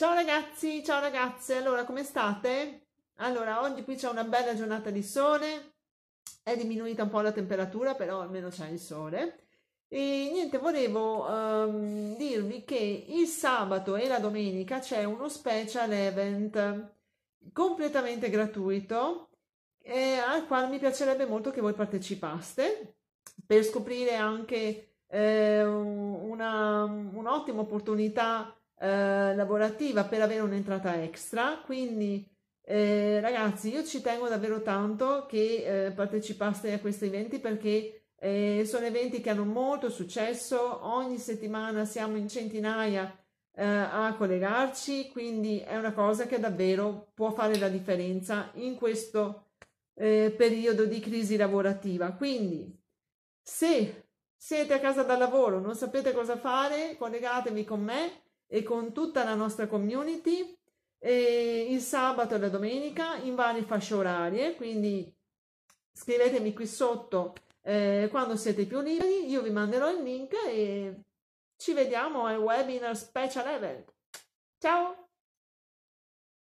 Ciao ragazzi, ciao ragazze, allora come state? Allora, oggi qui c'è una bella giornata di sole, è diminuita un po' la temperatura, però almeno c'è il sole. E niente, volevo um, dirvi che il sabato e la domenica c'è uno special event completamente gratuito eh, al quale mi piacerebbe molto che voi partecipaste per scoprire anche eh, una, un'ottima opportunità eh, lavorativa per avere un'entrata extra. Quindi eh, ragazzi, io ci tengo davvero tanto che eh, partecipaste a questi eventi perché eh, sono eventi che hanno molto successo. Ogni settimana siamo in centinaia eh, a collegarci, quindi è una cosa che davvero può fare la differenza in questo periodo di crisi lavorativa. Quindi se siete a casa dal lavoro, non sapete cosa fare, collegatevi con me e con tutta la nostra community e il sabato e la domenica in varie fasce orarie, quindi scrivetemi qui sotto eh, quando siete più liberi, io vi manderò il link e ci vediamo al webinar special event. Ciao!